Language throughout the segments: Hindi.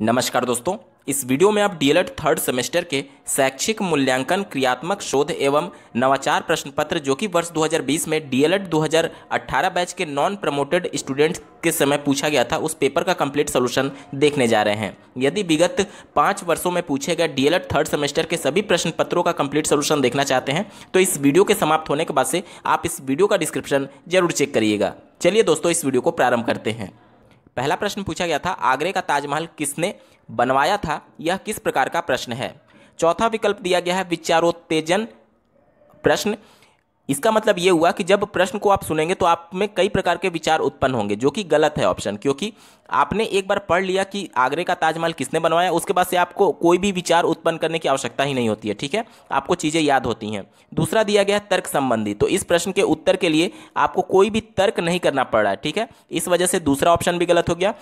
नमस्कार दोस्तों इस वीडियो में आप डीएलएड थर्ड सेमेस्टर के शैक्षिक मूल्यांकन क्रियात्मक शोध एवं नवाचार प्रश्न पत्र जो कि वर्ष 2020 में डीएलएड 2018 बैच के नॉन प्रमोटेड स्टूडेंट्स के समय पूछा गया था उस पेपर का कंप्लीट सोल्यूशन देखने जा रहे हैं यदि विगत पाँच वर्षों में पूछे गए डीएलएड थर्ड सेमेस्टर के सभी प्रश्न पत्रों का कंप्लीट सोल्यूशन देखना चाहते हैं तो इस वीडियो के समाप्त होने के बाद से आप इस वीडियो का डिस्क्रिप्शन जरूर चेक करिएगा चलिए दोस्तों इस वीडियो को प्रारंभ करते हैं पहला प्रश्न पूछा गया था आगरे का ताजमहल किसने बनवाया था यह किस प्रकार का प्रश्न है चौथा विकल्प दिया गया है विचारोत्तेजन प्रश्न इसका मतलब ये हुआ कि जब प्रश्न को आप सुनेंगे तो आप में कई प्रकार के विचार उत्पन्न होंगे जो कि गलत है ऑप्शन क्योंकि आपने एक बार पढ़ लिया कि आगरे का ताजमहल किसने बनवाया उसके बाद से आपको कोई भी विचार उत्पन्न करने की आवश्यकता ही नहीं होती है ठीक है आपको चीज़ें याद होती हैं दूसरा दिया गया है तर्क संबंधी तो इस प्रश्न के उत्तर के लिए आपको कोई भी तर्क नहीं करना पड़ रहा है ठीक है इस वजह से दूसरा ऑप्शन भी गलत हो गया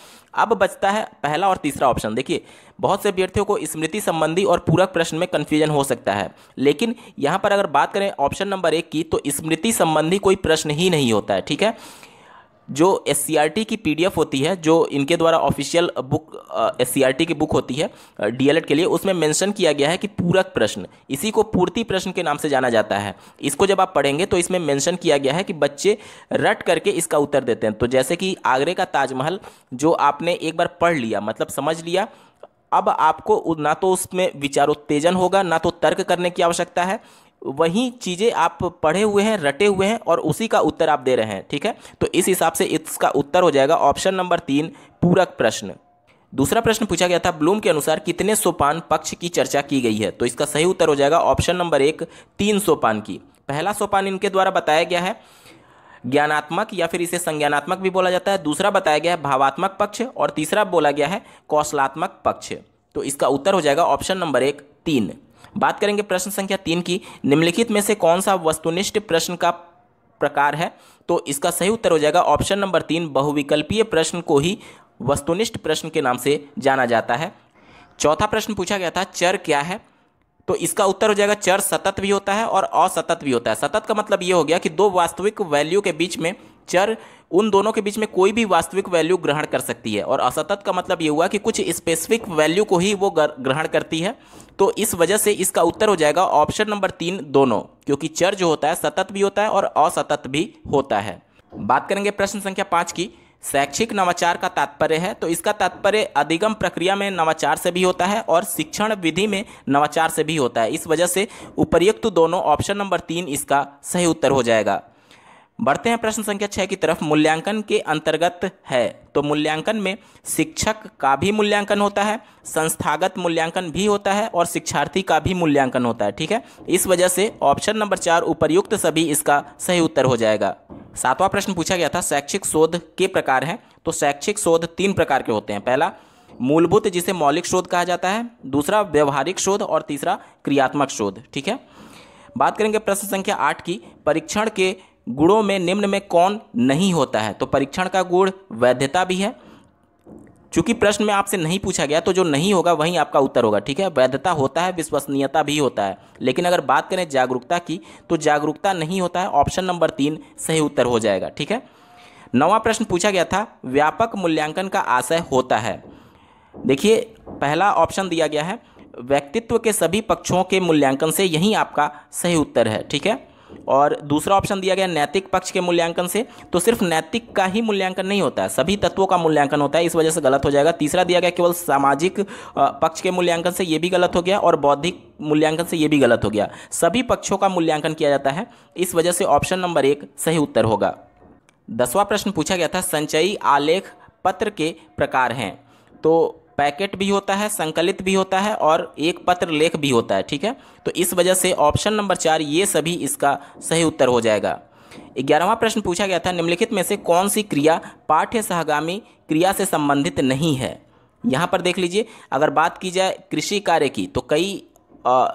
अब बचता है पहला और तीसरा ऑप्शन देखिए बहुत से अभ्यर्थियों को स्मृति संबंधी और पूरक प्रश्न में कन्फ्यूजन हो सकता है लेकिन यहाँ पर अगर बात करें ऑप्शन नंबर एक की तो स्मृति संबंधी कोई प्रश्न ही नहीं होता है ठीक है जो एस की पी होती है जो इनके द्वारा ऑफिशियल बुक एस की बुक होती है डी के लिए उसमें मेंशन किया गया है कि पूरक प्रश्न इसी को पूर्ति प्रश्न के नाम से जाना जाता है इसको जब आप पढ़ेंगे तो इसमें मेंशन किया गया है कि बच्चे रट करके इसका उत्तर देते हैं तो जैसे कि आगरे का ताजमहल जो आपने एक बार पढ़ लिया मतलब समझ लिया अब आपको ना तो उसमें विचारोत्तेजन होगा ना तो तर्क करने की आवश्यकता है वही चीज़ें आप पढ़े हुए हैं रटे हुए हैं और उसी का उत्तर आप दे रहे हैं ठीक है तो इस हिसाब से इसका उत्तर हो जाएगा ऑप्शन नंबर तीन पूरक प्रश्न दूसरा प्रश्न पूछा गया था ब्लूम के अनुसार कितने सोपान पक्ष की चर्चा की गई है तो इसका सही उत्तर हो जाएगा ऑप्शन नंबर एक तीन सोपान की पहला सोपान इनके द्वारा बताया गया है ज्ञानात्मक या फिर इसे संज्ञानात्मक भी बोला जाता है दूसरा बताया गया है भावात्मक पक्ष और तीसरा बोला गया है कौशलात्मक पक्ष तो इसका उत्तर हो जाएगा ऑप्शन नंबर एक तीन बात करेंगे प्रश्न संख्या तीन की निम्नलिखित में से कौन सा वस्तुनिष्ठ प्रश्न का प्रकार है तो इसका सही उत्तर हो जाएगा ऑप्शन नंबर तीन बहुविकल्पीय प्रश्न को ही वस्तुनिष्ठ प्रश्न के नाम से जाना जाता है चौथा प्रश्न पूछा गया था चर क्या है तो इसका उत्तर हो जाएगा चर सतत भी होता है और असतत भी होता है सतत का मतलब ये हो गया कि दो वास्तविक वैल्यू के बीच में चर उन दोनों के बीच में कोई भी वास्तविक वैल्यू ग्रहण कर सकती है और असतत का मतलब ये हुआ कि कुछ स्पेसिफिक वैल्यू को ही वो ग्रहण करती है तो इस वजह से इसका उत्तर हो जाएगा ऑप्शन नंबर तीन दोनों क्योंकि चर जो होता है सतत भी होता है और असतत भी होता है बात करेंगे प्रश्न संख्या पाँच की शैक्षिक नवाचार का तात्पर्य है तो इसका तात्पर्य अधिगम प्रक्रिया में नवाचार से भी होता है और शिक्षण विधि में नवाचार से भी होता है इस वजह से उपर्युक्त दोनों ऑप्शन नंबर तीन इसका सही उत्तर हो जाएगा बढ़ते हैं प्रश्न संख्या छः की तरफ मूल्यांकन के अंतर्गत है तो मूल्यांकन में शिक्षक का भी मूल्यांकन होता है संस्थागत मूल्यांकन भी होता है और शिक्षार्थी का भी मूल्यांकन होता है ठीक है इस वजह से ऑप्शन नंबर चार उपरयुक्त सभी इसका सही उत्तर हो जाएगा सातवां प्रश्न पूछा गया था शैक्षिक शोध के प्रकार हैं तो शैक्षिक शोध तीन प्रकार के होते हैं पहला मूलभूत जिसे मौलिक शोध कहा जाता है दूसरा व्यवहारिक शोध और तीसरा क्रियात्मक शोध ठीक है बात करेंगे प्रश्न संख्या आठ की परीक्षण के गुणों में निम्न में कौन नहीं होता है तो परीक्षण का गुण वैधता भी है चूंकि प्रश्न में आपसे नहीं पूछा गया तो जो नहीं होगा वहीं आपका उत्तर होगा ठीक है वैधता होता है विश्वसनीयता भी होता है लेकिन अगर बात करें जागरूकता की तो जागरूकता नहीं होता है ऑप्शन नंबर तीन सही उत्तर हो जाएगा ठीक है नवा प्रश्न पूछा गया था व्यापक मूल्यांकन का आशय होता है देखिए पहला ऑप्शन दिया गया है व्यक्तित्व के सभी पक्षों के मूल्यांकन से यही आपका सही उत्तर है ठीक है और दूसरा ऑप्शन दिया गया नैतिक पक्ष के मूल्यांकन से तो सिर्फ नैतिक का ही मूल्यांकन नहीं होता है सभी तत्वों का मूल्यांकन होता है इस वजह से गलत हो जाएगा तीसरा दिया गया केवल सामाजिक पक्ष के मूल्यांकन से ये भी गलत हो गया और बौद्धिक मूल्यांकन से ये भी गलत हो गया सभी पक्षों का मूल्यांकन किया जाता है इस वजह से ऑप्शन नंबर एक सही उत्तर होगा दसवां प्रश्न पूछा गया था संचयी आलेख पत्र के प्रकार हैं तो पैकेट भी होता है संकलित भी होता है और एक पत्र लेख भी होता है ठीक है तो इस वजह से ऑप्शन नंबर चार ये सभी इसका सही उत्तर हो जाएगा ग्यारहवा प्रश्न पूछा गया था निम्नलिखित में से कौन सी क्रिया पाठ्य सहगामी क्रिया से संबंधित नहीं है यहाँ पर देख लीजिए अगर बात की जाए कृषि कार्य की तो कई आ,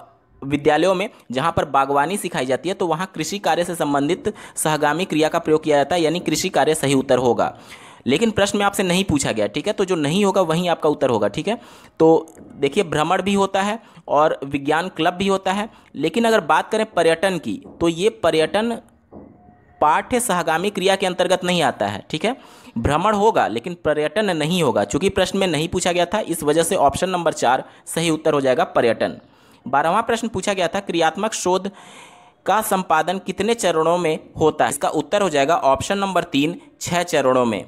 विद्यालयों में जहाँ पर बागवानी सिखाई जाती है तो वहाँ कृषि कार्य से संबंधित सहगामी क्रिया का प्रयोग किया जाता है यानी कृषि कार्य सही उत्तर होगा लेकिन प्रश्न में आपसे नहीं पूछा गया ठीक है तो जो नहीं होगा वहीं आपका उत्तर होगा ठीक है तो देखिए भ्रमण भी होता है और विज्ञान क्लब भी होता है लेकिन अगर बात करें पर्यटन की तो ये पर्यटन पाठ्य सहगामी क्रिया के अंतर्गत नहीं आता है ठीक है भ्रमण होगा लेकिन पर्यटन नहीं होगा चूंकि प्रश्न में नहीं पूछा गया था इस वजह से ऑप्शन नंबर चार सही उत्तर हो जाएगा पर्यटन बारहवां प्रश्न पूछा गया था क्रियात्मक शोध का संपादन कितने चरणों में होता है इसका उत्तर हो जाएगा ऑप्शन नंबर तीन छः चरणों में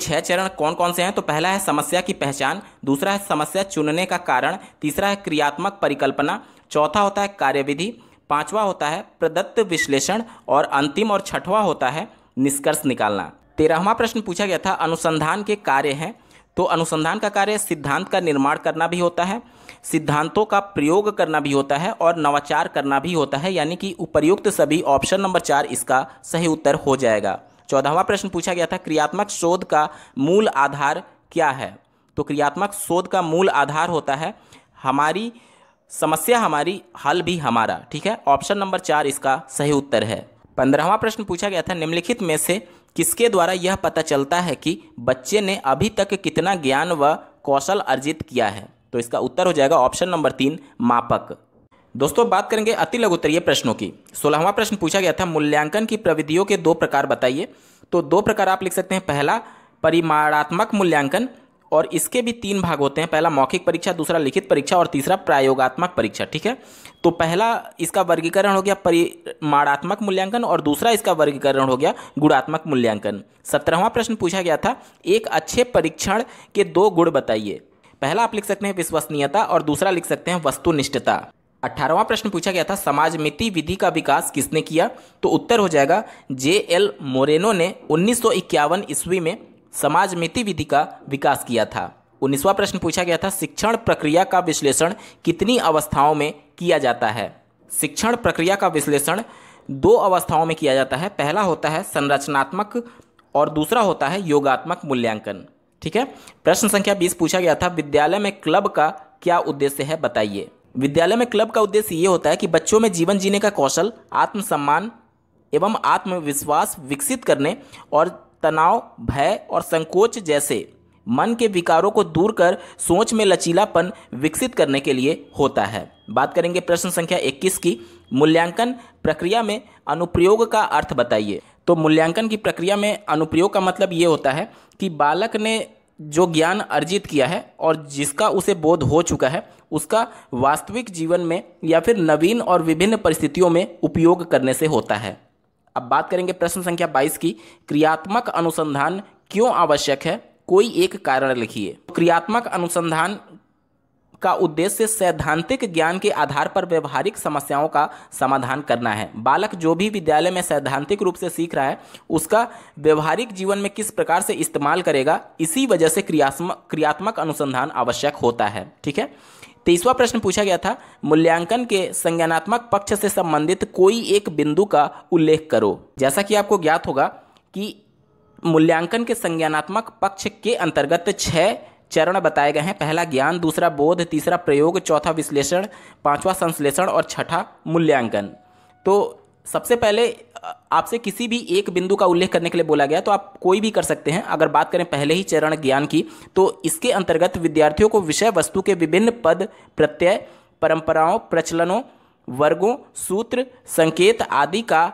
छह चरण कौन कौन से हैं तो पहला है समस्या की पहचान दूसरा है समस्या चुनने का कारण तीसरा है क्रियात्मक परिकल्पना चौथा होता है कार्यविधि पांचवा होता है प्रदत्त विश्लेषण और अंतिम और छठवा होता है निष्कर्ष निकालना तेरहवा प्रश्न पूछा गया था अनुसंधान के कार्य हैं तो अनुसंधान का कार्य सिद्धांत का निर्माण करना भी होता है सिद्धांतों का प्रयोग करना भी होता है और नवाचार करना भी होता है यानी कि उपयुक्त सभी ऑप्शन नंबर चार इसका सही उत्तर हो जाएगा चौदहवा प्रश्न पूछा गया था क्रियात्मक शोध का मूल आधार क्या है तो क्रियात्मक शोध का मूल आधार होता है हमारी समस्या हमारी हल भी हमारा ठीक है ऑप्शन नंबर चार इसका सही उत्तर है पंद्रहवा प्रश्न पूछा गया था निम्नलिखित में से किसके द्वारा यह पता चलता है कि बच्चे ने अभी तक कितना ज्ञान व कौशल अर्जित किया है तो इसका उत्तर हो जाएगा ऑप्शन नंबर तीन मापक दोस्तों बात करेंगे अति लघुतरीय प्रश्नों की सोलहवां प्रश्न पूछा गया था मूल्यांकन की प्रविधियों के दो प्रकार बताइए तो दो प्रकार आप लिख सकते हैं पहला परिमाणात्मक मूल्यांकन और इसके भी तीन भाग होते हैं पहला मौखिक परीक्षा दूसरा लिखित परीक्षा और तीसरा प्रायोगात्मक परीक्षा ठीक है तो पहला इसका वर्गीकरण हो गया परिमाणात्मक मूल्यांकन और दूसरा इसका वर्गीकरण हो गया गुणात्मक मूल्यांकन सत्रहवां प्रश्न पूछा गया था एक अच्छे परीक्षण के दो गुण बताइए पहला आप लिख सकते हैं विश्वसनीयता और दूसरा लिख सकते हैं वस्तुनिष्ठता अठारहवा प्रश्न पूछा गया था समाजमिति विधि का विकास किसने किया तो उत्तर हो जाएगा जे एल मोरेनो ने उन्नीस ईस्वी में समाजमिति विधि का विकास किया था उन्नीसवा प्रश्न पूछा गया था शिक्षण प्रक्रिया का विश्लेषण कितनी अवस्थाओं में किया जाता है शिक्षण प्रक्रिया का विश्लेषण दो अवस्थाओं में किया जाता है पहला होता है संरचनात्मक और दूसरा होता है योगात्मक मूल्यांकन ठीक है प्रश्न संख्या बीस पूछा गया था विद्यालय में क्लब का क्या उद्देश्य है बताइए विद्यालय में क्लब का उद्देश्य ये होता है कि बच्चों में जीवन जीने का कौशल आत्मसम्मान एवं आत्मविश्वास विकसित करने और तनाव भय और संकोच जैसे मन के विकारों को दूर कर सोच में लचीलापन विकसित करने के लिए होता है बात करेंगे प्रश्न संख्या 21 की मूल्यांकन प्रक्रिया में अनुप्रयोग का अर्थ बताइए तो मूल्यांकन की प्रक्रिया में अनुप्रयोग का मतलब ये होता है कि बालक ने जो ज्ञान अर्जित किया है और जिसका उसे बोध हो चुका है उसका वास्तविक जीवन में या फिर नवीन और विभिन्न परिस्थितियों में उपयोग करने से होता है अब बात करेंगे प्रश्न संख्या 22 की क्रियात्मक अनुसंधान क्यों आवश्यक है कोई एक कारण लिखिए क्रियात्मक अनुसंधान का उद्देश्य सैद्धांतिक ज्ञान के आधार पर व्यवहारिक समस्याओं का समाधान करना है बालक जो भी विद्यालय में सैद्धांतिक रूप से सीख रहा है उसका व्यवहारिक जीवन में किस प्रकार से इस्तेमाल करेगा इसी वजह से क्रियात्मक क्रियात्मक अनुसंधान आवश्यक होता है ठीक है तीसवा प्रश्न पूछा गया था मूल्यांकन के संज्ञानात्मक पक्ष से संबंधित कोई एक बिंदु का उल्लेख करो जैसा कि आपको ज्ञात होगा कि मूल्यांकन के संज्ञानात्मक पक्ष के अंतर्गत छः चरण बताए गए हैं पहला ज्ञान दूसरा बोध तीसरा प्रयोग चौथा विश्लेषण पांचवा संश्लेषण और छठा मूल्यांकन तो सबसे पहले आपसे किसी भी एक बिंदु का उल्लेख करने के लिए बोला गया तो आप कोई भी कर सकते हैं अगर बात करें पहले ही चरण ज्ञान की तो इसके अंतर्गत विद्यार्थियों को विषय वस्तु के विभिन्न पद प्रत्यय परंपराओं प्रचलनों वर्गों सूत्र संकेत आदि का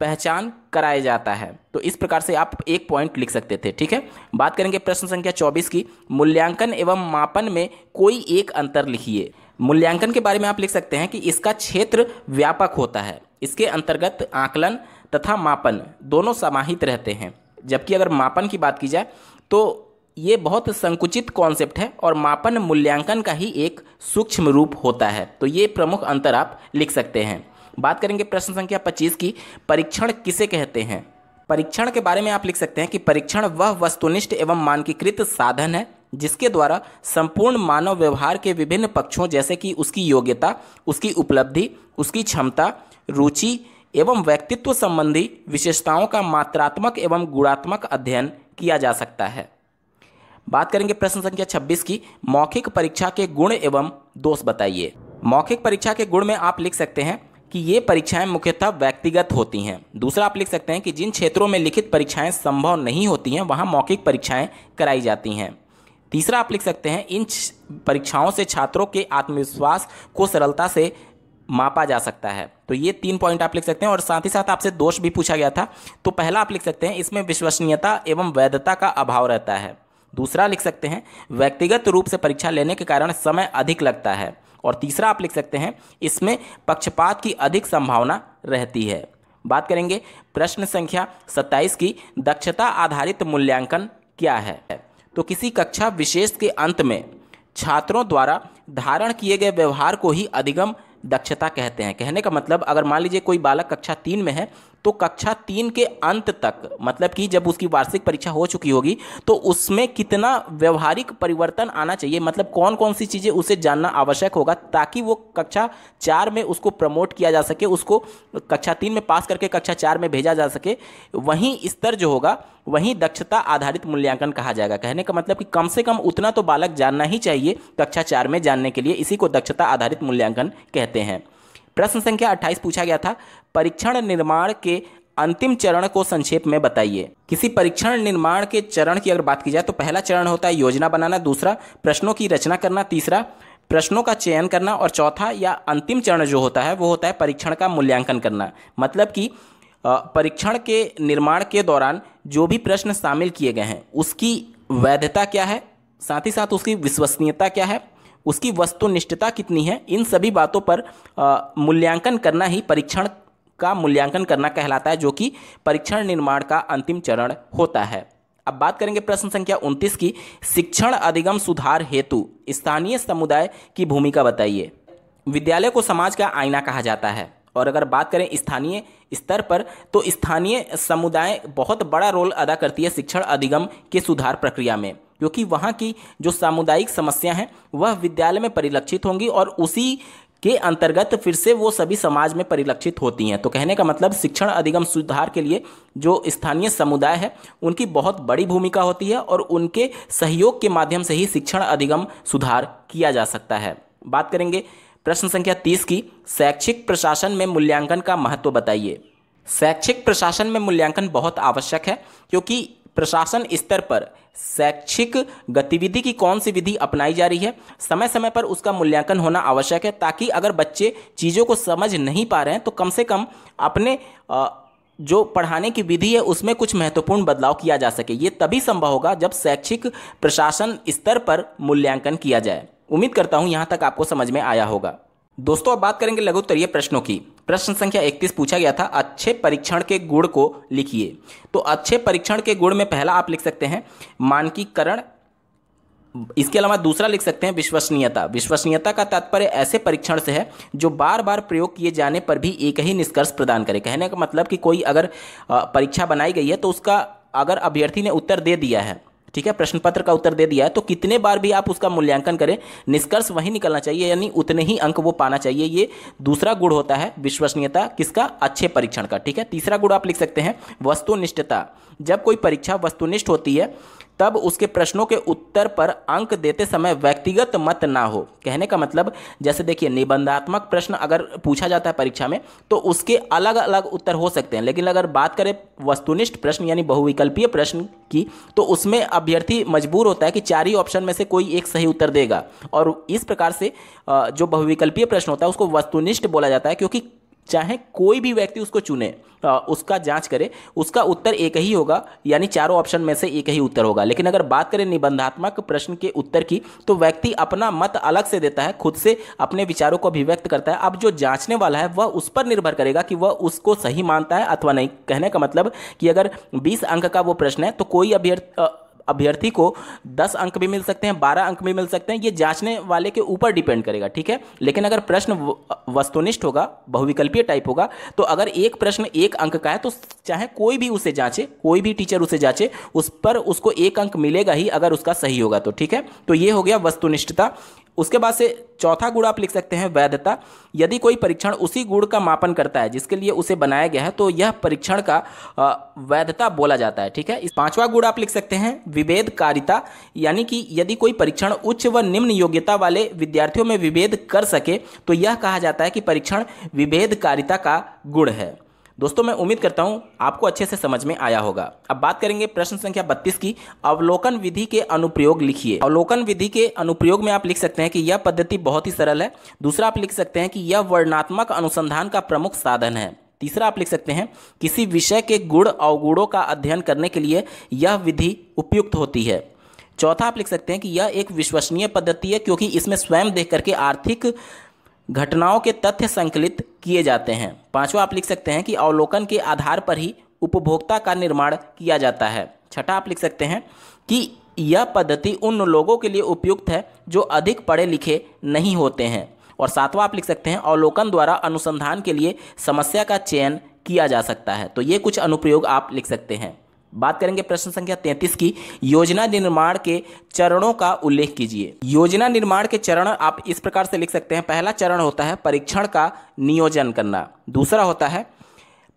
पहचान कराया जाता है तो इस प्रकार से आप एक पॉइंट लिख सकते थे ठीक है बात करेंगे प्रश्न संख्या 24 की मूल्यांकन एवं मापन में कोई एक अंतर लिखिए मूल्यांकन के बारे में आप लिख सकते हैं कि इसका क्षेत्र व्यापक होता है इसके अंतर्गत आकलन तथा मापन दोनों समाहित रहते हैं जबकि अगर मापन की बात की जाए तो ये बहुत संकुचित कॉन्सेप्ट है और मापन मूल्यांकन का ही एक सूक्ष्म रूप होता है तो ये प्रमुख अंतर आप लिख सकते हैं बात करेंगे प्रश्न संख्या पच्चीस की परीक्षण किसे कहते हैं परीक्षण के बारे में आप लिख सकते हैं कि परीक्षण वह वस्तुनिष्ठ एवं मानकीकृत साधन है जिसके द्वारा संपूर्ण मानव व्यवहार के विभिन्न पक्षों जैसे कि उसकी योग्यता उसकी उपलब्धि उसकी क्षमता रुचि एवं व्यक्तित्व संबंधी विशेषताओं का मात्रात्मक एवं गुणात्मक अध्ययन किया जा सकता है बात करेंगे प्रश्न संख्या 26 की मौखिक परीक्षा के गुण एवं दोष बताइए मौखिक परीक्षा के गुण में आप लिख सकते हैं कि ये परीक्षाएं मुख्यतः व्यक्तिगत होती हैं दूसरा आप लिख सकते हैं कि जिन क्षेत्रों में लिखित परीक्षाएं संभव नहीं होती हैं वहाँ मौखिक परीक्षाएं कराई जाती हैं तीसरा आप लिख सकते हैं इन परीक्षाओं से छात्रों के आत्मविश्वास को सरलता से मापा जा सकता है तो ये तीन पॉइंट आप लिख सकते हैं और साथ ही साथ आपसे दोष भी पूछा गया था तो पहला आप लिख सकते हैं इसमें विश्वसनीयता एवं वैधता का अभाव रहता है दूसरा लिख सकते हैं व्यक्तिगत रूप से परीक्षा लेने के कारण समय अधिक लगता है और तीसरा आप लिख सकते हैं इसमें पक्षपात की अधिक संभावना रहती है बात करेंगे प्रश्न संख्या 27 की दक्षता आधारित मूल्यांकन क्या है तो किसी कक्षा विशेष के अंत में छात्रों द्वारा धारण किए गए व्यवहार को ही अधिगम दक्षता कहते हैं कहने का मतलब अगर मान लीजिए कोई बालक कक्षा तीन में है तो कक्षा तीन के अंत तक मतलब कि जब उसकी वार्षिक परीक्षा हो चुकी होगी तो उसमें कितना व्यवहारिक परिवर्तन आना चाहिए मतलब कौन कौन सी चीज़ें उसे जानना आवश्यक होगा ताकि वो कक्षा चार में उसको प्रमोट किया जा सके उसको कक्षा तीन में पास करके कक्षा चार में भेजा जा सके वहीं स्तर जो होगा वहीं दक्षता आधारित मूल्यांकन कहा जाएगा कहने का मतलब कि कम से कम उतना तो बालक जानना ही चाहिए कक्षा चार में जानने के लिए इसी को दक्षता आधारित मूल्यांकन कहते हैं प्रश्न संख्या 28 पूछा गया था परीक्षण निर्माण के अंतिम चरण को संक्षेप में बताइए किसी परीक्षण निर्माण के चरण की अगर बात की जाए तो पहला चरण होता है योजना बनाना दूसरा प्रश्नों की रचना करना तीसरा प्रश्नों का चयन करना और चौथा या अंतिम चरण जो होता है वो होता है परीक्षण का मूल्यांकन करना मतलब कि परीक्षण के निर्माण के दौरान जो भी प्रश्न शामिल किए गए हैं उसकी वैधता क्या है साथ ही साथ उसकी विश्वसनीयता क्या है उसकी वस्तुनिष्ठता कितनी है इन सभी बातों पर मूल्यांकन करना ही परीक्षण का मूल्यांकन करना कहलाता है जो कि परीक्षण निर्माण का अंतिम चरण होता है अब बात करेंगे प्रश्न संख्या 29 की शिक्षण अधिगम सुधार हेतु स्थानीय समुदाय की भूमिका बताइए विद्यालय को समाज का आईना कहा जाता है और अगर बात करें स्थानीय स्तर पर तो स्थानीय समुदाय बहुत बड़ा रोल अदा करती है शिक्षण अधिगम के सुधार प्रक्रिया में क्योंकि वहाँ की जो सामुदायिक समस्या हैं वह विद्यालय में परिलक्षित होंगी और उसी के अंतर्गत फिर से वो सभी समाज में परिलक्षित होती हैं तो कहने का मतलब शिक्षण अधिगम सुधार के लिए जो स्थानीय समुदाय है उनकी बहुत बड़ी भूमिका होती है और उनके सहयोग के माध्यम से ही शिक्षण अधिगम सुधार किया जा सकता है बात करेंगे प्रश्न संख्या तीस की शैक्षिक प्रशासन में मूल्यांकन का महत्व बताइए शैक्षिक प्रशासन में मूल्यांकन बहुत आवश्यक है क्योंकि प्रशासन स्तर पर शैक्षिक गतिविधि की कौन सी विधि अपनाई जा रही है समय समय पर उसका मूल्यांकन होना आवश्यक है ताकि अगर बच्चे चीज़ों को समझ नहीं पा रहे हैं तो कम से कम अपने आ, जो पढ़ाने की विधि है उसमें कुछ महत्वपूर्ण बदलाव किया जा सके ये तभी संभव होगा जब शैक्षिक प्रशासन स्तर पर मूल्यांकन किया जाए उम्मीद करता हूँ यहाँ तक आपको समझ में आया होगा दोस्तों अब बात करेंगे लघुत्तरीय प्रश्नों की प्रश्न संख्या 31 पूछा गया था अच्छे परीक्षण के गुण को लिखिए तो अच्छे परीक्षण के गुण में पहला आप लिख सकते हैं मानकीकरण इसके अलावा दूसरा लिख सकते हैं विश्वसनीयता विश्वसनीयता का तात्पर्य ऐसे परीक्षण से है जो बार बार प्रयोग किए जाने पर भी एक ही निष्कर्ष प्रदान करे कहने का मतलब कि कोई अगर परीक्षा बनाई गई है तो उसका अगर अभ्यर्थी ने उत्तर दे दिया है ठीक है प्रश्न पत्र का उत्तर दे दिया है तो कितने बार भी आप उसका मूल्यांकन करें निष्कर्ष वही निकलना चाहिए यानी उतने ही अंक वो पाना चाहिए ये दूसरा गुण होता है विश्वसनीयता किसका अच्छे परीक्षण का ठीक है तीसरा गुण आप लिख सकते हैं वस्तुनिष्ठता जब कोई परीक्षा वस्तुनिष्ठ होती है तब उसके प्रश्नों के उत्तर पर अंक देते समय व्यक्तिगत मत ना हो कहने का मतलब जैसे देखिए निबंधात्मक प्रश्न अगर पूछा जाता है परीक्षा में तो उसके अलग अलग उत्तर हो सकते हैं लेकिन अगर बात करें वस्तुनिष्ठ प्रश्न यानी बहुविकल्पीय प्रश्न की तो उसमें अभ्यर्थी मजबूर होता है कि चार ही ऑप्शन में से कोई एक सही उत्तर देगा और इस प्रकार से जो बहुविकल्पीय प्रश्न होता है उसको वस्तुनिष्ठ बोला जाता है क्योंकि चाहे कोई भी व्यक्ति उसको चुने उसका जांच करे उसका उत्तर एक ही होगा यानी चारों ऑप्शन में से एक ही उत्तर होगा लेकिन अगर बात करें निबंधात्मक प्रश्न के उत्तर की तो व्यक्ति अपना मत अलग से देता है खुद से अपने विचारों को अभिव्यक्त करता है अब जो जांचने वाला है वह उस पर निर्भर करेगा कि वह उसको सही मानता है अथवा नहीं कहने का मतलब कि अगर बीस अंक का वो प्रश्न है तो कोई अभ्यर्थ अभ्यर्थी को दस अंक भी मिल सकते हैं बारह अंक भी मिल सकते हैं ये जांचने वाले के ऊपर डिपेंड करेगा ठीक है लेकिन अगर प्रश्न वस्तुनिष्ठ होगा बहुविकल्पीय टाइप होगा तो अगर एक प्रश्न एक अंक का है तो चाहे कोई भी उसे जांचे कोई भी टीचर उसे जांचे उस पर उसको एक अंक मिलेगा ही अगर उसका सही होगा तो ठीक है तो ये हो गया वस्तुनिष्ठता उसके बाद से चौथा गुण आप लिख सकते हैं वैधता यदि कोई परीक्षण उसी गुण का मापन करता है जिसके लिए उसे बनाया गया है तो यह परीक्षण का वैधता बोला जाता है ठीक है इस पांचवा गुण आप लिख सकते हैं विभेदकारिता यानी कि यदि कोई परीक्षण उच्च व निम्न योग्यता वाले विद्यार्थियों में विभेद कर सके तो यह कहा जाता है कि परीक्षण विभेदकारिता का गुण है दोस्तों मैं उम्मीद करता हूँ आपको अच्छे से समझ में आया होगा अब बात करेंगे प्रश्न संख्या बत्तीस की अवलोकन विधि के अनुप्रयोग लिखिए अवलोकन विधि के अनुप्रयोग में आप लिख सकते हैं कि यह पद्धति बहुत ही सरल है दूसरा आप लिख सकते हैं कि यह वर्णात्मक अनुसंधान का प्रमुख साधन है तीसरा आप लिख सकते हैं किसी विषय के गुण अवगुणों का अध्ययन करने के लिए यह विधि उपयुक्त होती है चौथा आप लिख सकते हैं कि यह एक विश्वसनीय पद्धति है क्योंकि इसमें स्वयं देख करके आर्थिक घटनाओं के तथ्य संकलित किए जाते हैं पांचवा आप लिख सकते हैं कि अवलोकन के आधार पर ही उपभोक्ता का निर्माण किया जाता है छठा आप लिख सकते हैं कि यह पद्धति उन लोगों के लिए उपयुक्त है जो अधिक पढ़े लिखे नहीं होते हैं और सातवां आप लिख सकते हैं अवलोकन द्वारा अनुसंधान के लिए समस्या का चयन किया जा सकता है तो ये कुछ अनुप्रयोग आप लिख सकते हैं बात करेंगे प्रश्न संख्या 33 की योजना निर्माण के चरणों का उल्लेख कीजिए योजना निर्माण के चरण आप इस प्रकार से लिख सकते हैं पहला चरण होता है परीक्षण का नियोजन करना दूसरा होता है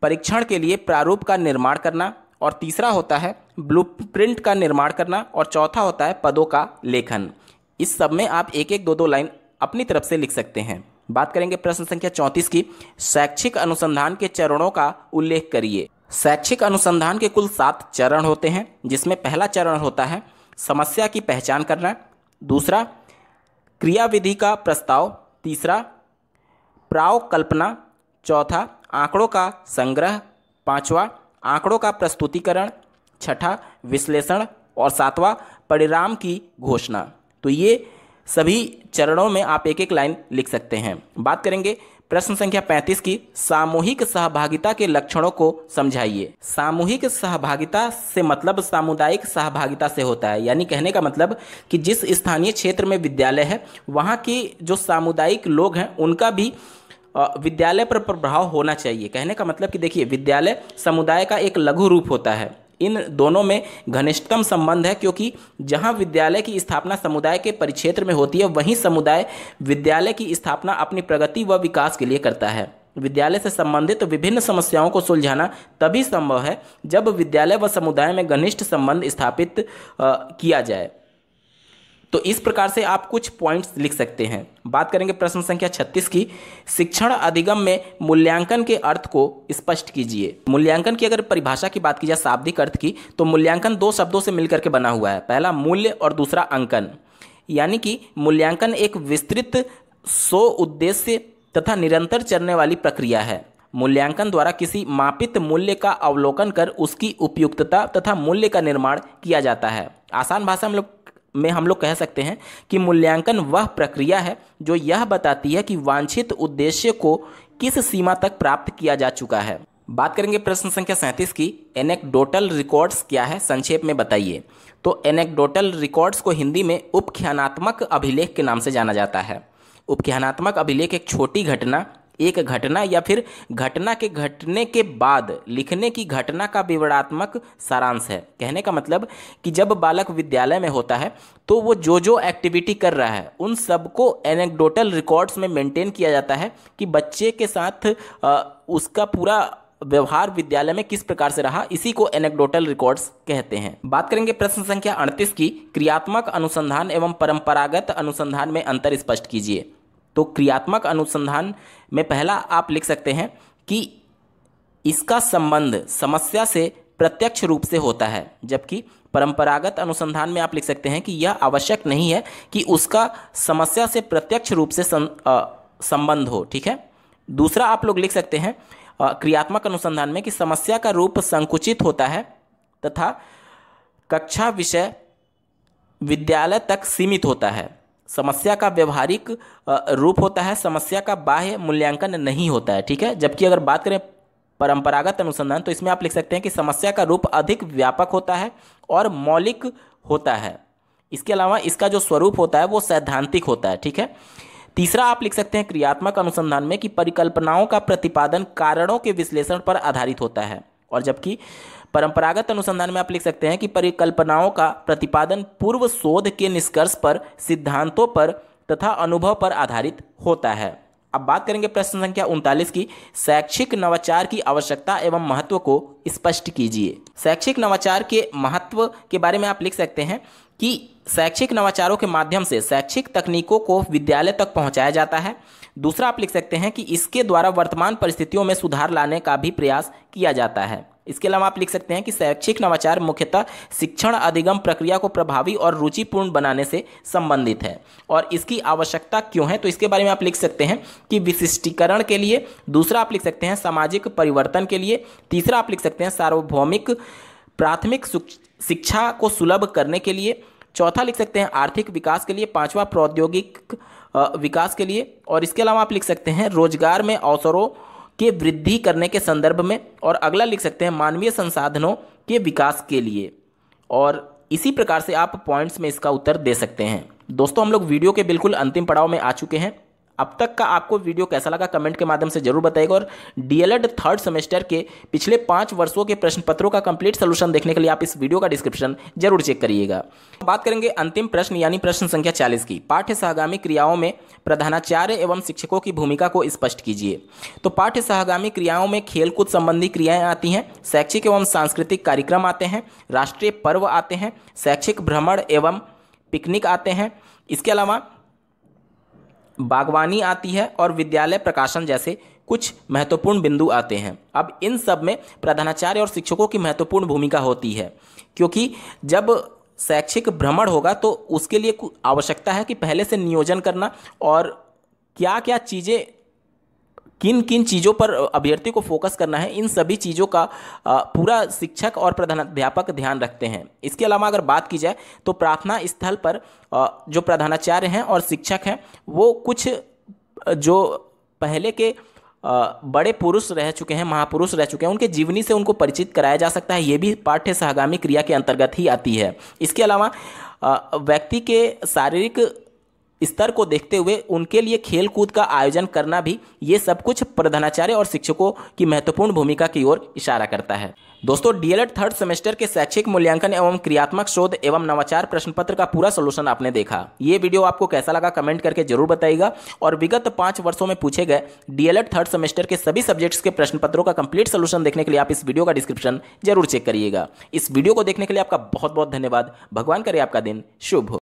परीक्षण के लिए प्रारूप का निर्माण करना और तीसरा होता है ब्लूप्रिंट का निर्माण करना और चौथा होता है पदों का लेखन इस सब में आप एक एक दो दो लाइन अपनी तरफ से लिख सकते हैं बात करेंगे प्रश्न संख्या चौंतीस की शैक्षिक अनुसंधान के चरणों का उल्लेख करिए शैक्षिक अनुसंधान के कुल सात चरण होते हैं जिसमें पहला चरण होता है समस्या की पहचान करना दूसरा क्रियाविधि का प्रस्ताव तीसरा प्राव कल्पना चौथा आंकड़ों का संग्रह पांचवा आंकड़ों का प्रस्तुतिकरण छठा विश्लेषण और सातवां परिणाम की घोषणा तो ये सभी चरणों में आप एक एक लाइन लिख सकते हैं बात करेंगे प्रश्न संख्या 35 की सामूहिक सहभागिता के लक्षणों को समझाइए सामूहिक सहभागिता से मतलब सामुदायिक सहभागिता से होता है यानी कहने का मतलब कि जिस स्थानीय क्षेत्र में विद्यालय है वहाँ की जो सामुदायिक लोग हैं उनका भी विद्यालय पर प्रभाव होना चाहिए कहने का मतलब कि देखिए विद्यालय समुदाय का एक लघु रूप होता है इन दोनों में घनिष्ठतम संबंध है क्योंकि जहां विद्यालय की स्थापना समुदाय के परिक्षेत्र में होती है वहीं समुदाय विद्यालय की स्थापना अपनी प्रगति व विकास के लिए करता है विद्यालय से संबंधित तो विभिन्न समस्याओं को सुलझाना तभी संभव है जब विद्यालय व समुदाय में घनिष्ठ संबंध स्थापित किया जाए तो इस प्रकार से आप कुछ पॉइंट्स लिख सकते हैं बात करेंगे प्रश्न संख्या 36 की शिक्षण अधिगम में मूल्यांकन के अर्थ को स्पष्ट कीजिए मूल्यांकन की अगर परिभाषा की बात की जाए शाब्दिक अर्थ की तो मूल्यांकन दो शब्दों से मिलकर के बना हुआ है पहला मूल्य और दूसरा अंकन यानी कि मूल्यांकन एक विस्तृत सो उद्देश्य तथा निरंतर चलने वाली प्रक्रिया है मूल्यांकन द्वारा किसी मापित मूल्य का अवलोकन कर उसकी उपयुक्तता तथा मूल्य का निर्माण किया जाता है आसान भाषा हम लोग में हम लोग कह सकते हैं कि मूल्यांकन वह प्रक्रिया है जो यह बताती है कि वांछित उद्देश्य को किस सीमा तक प्राप्त किया जा चुका है बात करेंगे प्रश्न संख्या सैंतीस की एनेक्डोटल रिकॉर्ड्स क्या है संक्षेप में बताइए तो एनेक्डोटल रिकॉर्ड्स को हिंदी में उपख्यानात्मक अभिलेख के नाम से जाना जाता है उपख्यानात्मक अभिलेख एक छोटी घटना एक घटना या फिर घटना के घटने के बाद लिखने की घटना का विवरणात्मक सारांश है कहने का मतलब कि जब बालक विद्यालय में होता है तो वो जो जो एक्टिविटी कर रहा है उन सबको एनेक्डोटल रिकॉर्ड्स में मेंटेन किया जाता है कि बच्चे के साथ उसका पूरा व्यवहार विद्यालय में किस प्रकार से रहा इसी को एनेक्डोटल रिकॉर्ड्स कहते हैं बात करेंगे प्रश्न संख्या अड़तीस की क्रियात्मक अनुसंधान एवं परंपरागत अनुसंधान में अंतर स्पष्ट कीजिए तो क्रियात्मक अनुसंधान में पहला आप लिख सकते हैं कि इसका संबंध समस्या से प्रत्यक्ष रूप से होता है जबकि परंपरागत अनुसंधान में आप लिख सकते हैं कि यह आवश्यक नहीं है कि उसका समस्या से प्रत्यक्ष रूप से सं, आ, संबंध हो ठीक है दूसरा आप लोग लिख सकते हैं आ, क्रियात्मक अनुसंधान में कि समस्या का रूप संकुचित होता है तथा कक्षा विषय विद्यालय तक सीमित होता है समस्या का व्यवहारिक रूप होता है समस्या का बाह्य मूल्यांकन नहीं होता है ठीक है जबकि अगर बात करें परंपरागत अनुसंधान तो इसमें आप लिख सकते हैं कि समस्या का रूप अधिक व्यापक होता है और मौलिक होता है इसके अलावा इसका जो स्वरूप होता है वो सैद्धांतिक होता है ठीक है तीसरा आप लिख सकते हैं क्रियात्मक अनुसंधान में कि परिकल्पनाओं का प्रतिपादन कारणों के विश्लेषण पर आधारित होता है और जबकि परंपरागत अनुसंधान में आप लिख सकते हैं कि परिकल्पनाओं का प्रतिपादन पूर्व शोध के निष्कर्ष पर सिद्धांतों पर तथा अनुभव पर आधारित होता है अब बात करेंगे प्रश्न संख्या उनतालीस की शैक्षिक नवाचार की आवश्यकता एवं महत्व को स्पष्ट कीजिए शैक्षिक नवाचार के महत्व के बारे में आप लिख सकते हैं कि शैक्षिक नवाचारों के माध्यम से शैक्षिक तकनीकों को विद्यालय तक पहुंचाया जाता है दूसरा आप लिख सकते हैं कि इसके द्वारा वर्तमान परिस्थितियों में सुधार लाने का भी प्रयास किया जाता है इसके अलावा आप लिख सकते हैं कि शैक्षिक नवाचार मुख्यतः शिक्षण अधिगम प्रक्रिया को प्रभावी और रुचिपूर्ण बनाने से संबंधित है और इसकी आवश्यकता क्यों है तो इसके बारे में आप लिख सकते हैं कि विशिष्टीकरण के लिए दूसरा आप लिख सकते हैं सामाजिक परिवर्तन के लिए तीसरा आप लिख सकते हैं सार्वभौमिक प्राथमिक शिक्षा को सुलभ करने के लिए चौथा लिख सकते हैं आर्थिक विकास के लिए पांचवा प्रौद्योगिक विकास के लिए और इसके अलावा आप लिख सकते हैं रोजगार में अवसरों के वृद्धि करने के संदर्भ में और अगला लिख सकते हैं मानवीय संसाधनों के विकास के लिए और इसी प्रकार से आप पॉइंट्स में इसका उत्तर दे सकते हैं दोस्तों हम लोग वीडियो के बिल्कुल अंतिम पड़ाव में आ चुके हैं अब तक का आपको वीडियो कैसा लगा कमेंट के माध्यम से जरूर बताएगा और डीएलएड थर्ड सेमेस्टर के पिछले पांच वर्षों के प्रश्न पत्रों का कंप्लीट सोल्यूशन देखने के लिए आप इस वीडियो का डिस्क्रिप्शन जरूर चेक करिएगा बात करेंगे अंतिम प्रश्न यानी प्रश्न संख्या चालीस की पाठ्य सहगामी क्रियाओं में प्रधानाचार्य एवं शिक्षकों की भूमिका को स्पष्ट कीजिए तो पाठ्य सहगामी क्रियाओं में खेलकूद संबंधी क्रियाएं आती हैं शैक्षिक एवं सांस्कृतिक कार्यक्रम आते हैं राष्ट्रीय पर्व आते हैं शैक्षिक भ्रमण एवं पिकनिक आते हैं इसके अलावा बागवानी आती है और विद्यालय प्रकाशन जैसे कुछ महत्वपूर्ण बिंदु आते हैं अब इन सब में प्रधानाचार्य और शिक्षकों की महत्वपूर्ण भूमिका होती है क्योंकि जब शैक्षिक भ्रमण होगा तो उसके लिए आवश्यकता है कि पहले से नियोजन करना और क्या क्या चीज़ें किन किन चीज़ों पर अभ्यर्थी को फोकस करना है इन सभी चीज़ों का पूरा शिक्षक और प्रधानाध्यापक ध्यान रखते हैं इसके अलावा अगर बात की जाए तो प्रार्थना स्थल पर जो प्रधानाचार्य हैं और शिक्षक हैं वो कुछ जो पहले के बड़े पुरुष रह चुके हैं महापुरुष रह चुके हैं उनके जीवनी से उनको परिचित कराया जा सकता है ये भी पाठ्य सहगामी क्रिया के अंतर्गत ही आती है इसके अलावा व्यक्ति के शारीरिक स्तर को देखते हुए उनके लिए खेलकूद का आयोजन करना भी ये सब कुछ प्रधानाचार्य और शिक्षकों की महत्वपूर्ण भूमिका की ओर इशारा करता है दोस्तों डीएलएड थर्ड सेमेस्टर के शैक्षिक मूल्यांकन एवं क्रियात्मक शोध एवं नवाचार प्रश्न पत्र का पूरा सोल्यूशन आपने देखा ये वीडियो आपको कैसा लगा कमेंट करके जरूर बताइएगा और विगत पांच वर्षों में पूछे गए डीएलएड थर्ड सेमेस्टर के सभी सब्जेक्ट्स के प्रश्न पत्रों का कंप्लीट सोल्यूशन देखने के लिए आप इस वीडियो का डिस्क्रिप्शन जरूर चेक करिएगा इस वीडियो को देखने के लिए आपका बहुत बहुत धन्यवाद भगवान करे आपका दिन शुभ हो